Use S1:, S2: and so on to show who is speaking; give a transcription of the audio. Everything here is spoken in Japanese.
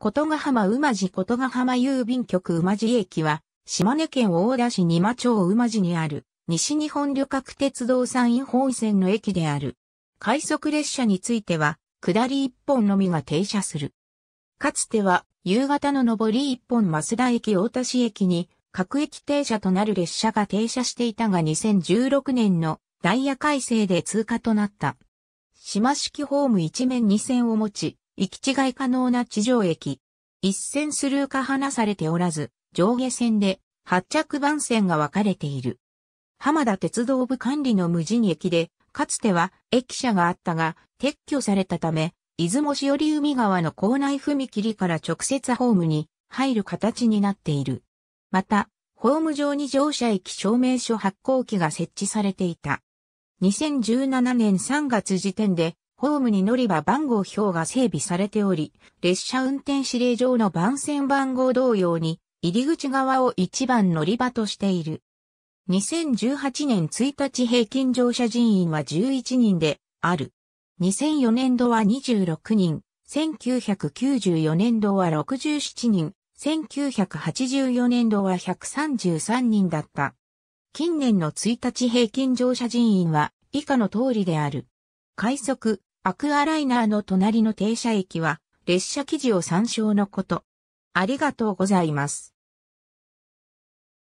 S1: 琴ヶ浜馬路琴ヶ浜郵便局馬路駅は、島根県大田市二間町馬路にある、西日本旅客鉄道山陰本線の駅である。快速列車については、下り一本のみが停車する。かつては、夕方の上り一本増田駅大田市駅に、各駅停車となる列車が停車していたが2016年のダイヤ改正で通過となった。島式ホーム一面二線を持ち、行き違い可能な地上駅。一線スルー化離されておらず、上下線で発着番線が分かれている。浜田鉄道部管理の無人駅で、かつては駅舎があったが、撤去されたため、出雲市寄海側の構内踏切から直接ホームに入る形になっている。また、ホーム上に乗車駅証明書発行機が設置されていた。2017年3月時点でホームに乗り場番号表が整備されており、列車運転指令上の番線番号同様に、入り口側を一番乗り場としている。2018年1日平均乗車人員は11人である。2004年度は26人、1994年度は67人、1984年度は133人だった。近年の1日平均乗車人員は以下の通りである。快速、アクアライナーの隣の停車駅は、列車記事を参照のこと。ありがとうございます。